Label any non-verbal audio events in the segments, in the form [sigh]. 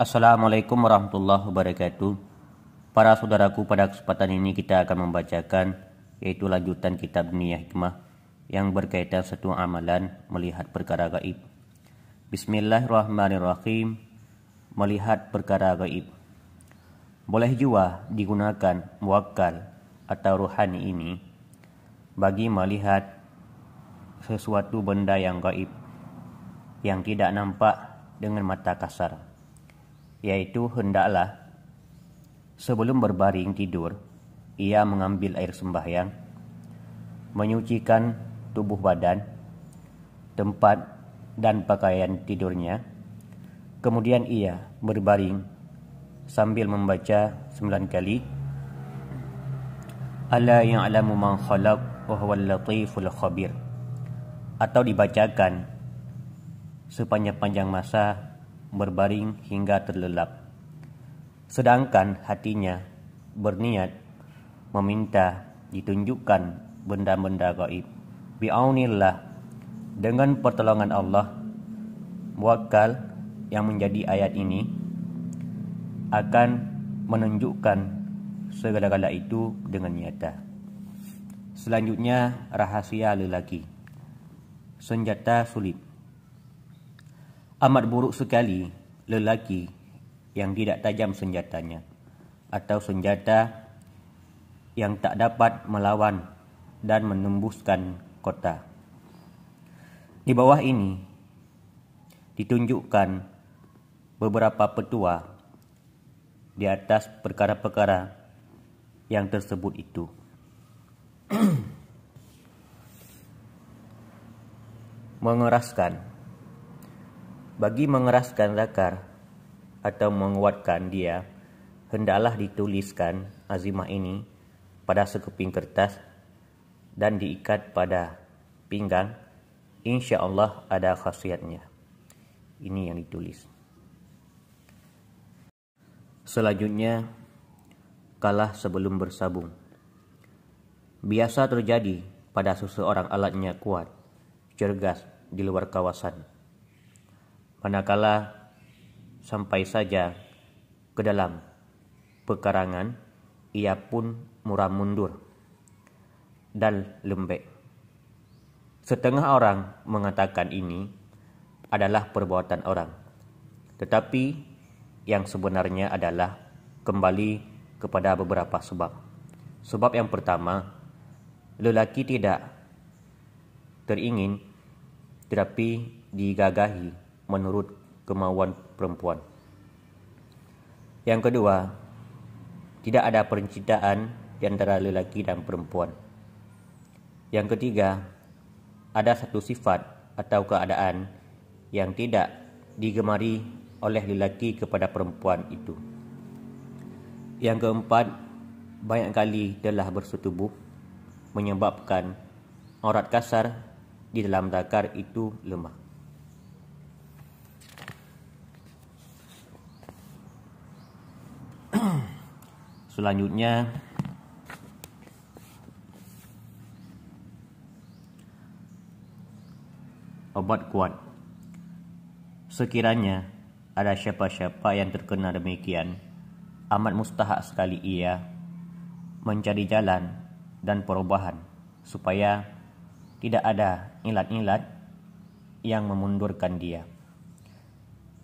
Assalamualaikum warahmatullahi wabarakatuh. Para saudaraku, pada kesempatan ini kita akan membacakan yaitu lanjutan kitab Niyah Hikmah yang berkaitan satu amalan melihat perkara gaib. Bismillahirrahmanirrahim. Melihat perkara gaib. Boleh jua digunakan wakal atau ruhani ini bagi melihat sesuatu benda yang gaib yang tidak nampak dengan mata kasar yaitu hendaklah sebelum berbaring tidur ia mengambil air sembahyang, menyucikan tubuh badan, tempat dan pakaian tidurnya. Kemudian ia berbaring sambil membaca sembilan kali Ala yang man khalaq wa latiful khabir atau dibacakan sepanjang-panjang masa berbaring hingga terlelap. Sedangkan hatinya berniat meminta ditunjukkan benda-benda gaib. Bi'aunillah dengan pertolongan Allah wakal yang menjadi ayat ini akan menunjukkan segala-gala itu dengan nyata. Selanjutnya rahasia lelaki. Senjata sulit. Amat buruk sekali lelaki yang tidak tajam senjatanya atau senjata yang tak dapat melawan dan menembuskan kota. Di bawah ini ditunjukkan beberapa petua di atas perkara-perkara yang tersebut itu. [clears throat] Mengeraskan bagi mengeraskan zakar atau menguatkan dia, hendaklah dituliskan azimah ini pada sekeping kertas dan diikat pada pinggang. Insya Allah ada khasiatnya. Ini yang ditulis. Selanjutnya, kalah sebelum bersabung. Biasa terjadi pada seseorang alatnya kuat, cergas di luar kawasan manakala sampai saja ke dalam pekarangan ia pun murah mundur dan lembek. Setengah orang mengatakan ini adalah perbuatan orang, tetapi yang sebenarnya adalah kembali kepada beberapa sebab. Sebab yang pertama, lelaki tidak teringin tetapi digagahi menurut kemauan perempuan. Yang kedua, tidak ada percintaan di antara lelaki dan perempuan. Yang ketiga, ada satu sifat atau keadaan yang tidak digemari oleh lelaki kepada perempuan itu. Yang keempat, banyak kali telah bersetubuh menyebabkan aurat kasar di dalam dakar itu lemah. [clears throat] Selanjutnya obat kuat. Sekiranya ada siapa-siapa yang terkena demikian, amat mustahak sekali ia mencari jalan dan perubahan supaya tidak ada ilat-ilat yang memundurkan dia.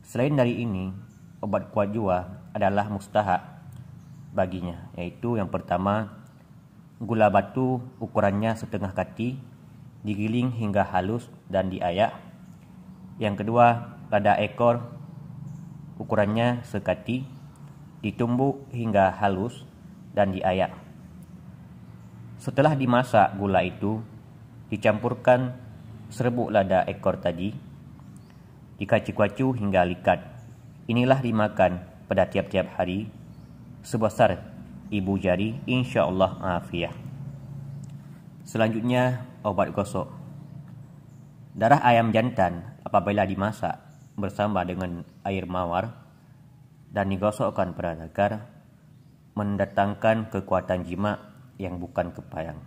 Selain dari ini, obat kuat jua adalah mustahak baginya yaitu yang pertama gula batu ukurannya setengah kati digiling hingga halus dan diayak yang kedua lada ekor ukurannya sekati ditumbuk hingga halus dan diayak setelah dimasak gula itu dicampurkan serbuk lada ekor tadi dikacu-kacu hingga likat Inilah dimakan pada tiap-tiap hari sebesar ibu jari insya Allah afiah. Selanjutnya obat gosok. Darah ayam jantan apabila dimasak bersama dengan air mawar dan digosokkan pada agar mendatangkan kekuatan jima yang bukan kepayang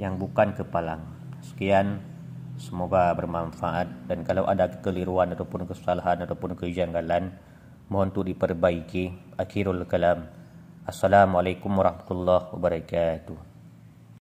yang bukan kepalang. Sekian Semoga bermanfaat dan kalau ada kekeliruan ataupun kesalahan ataupun kejanggalan mohon untuk diperbaiki. Akhirul kalam. Assalamualaikum warahmatullahi wabarakatuh.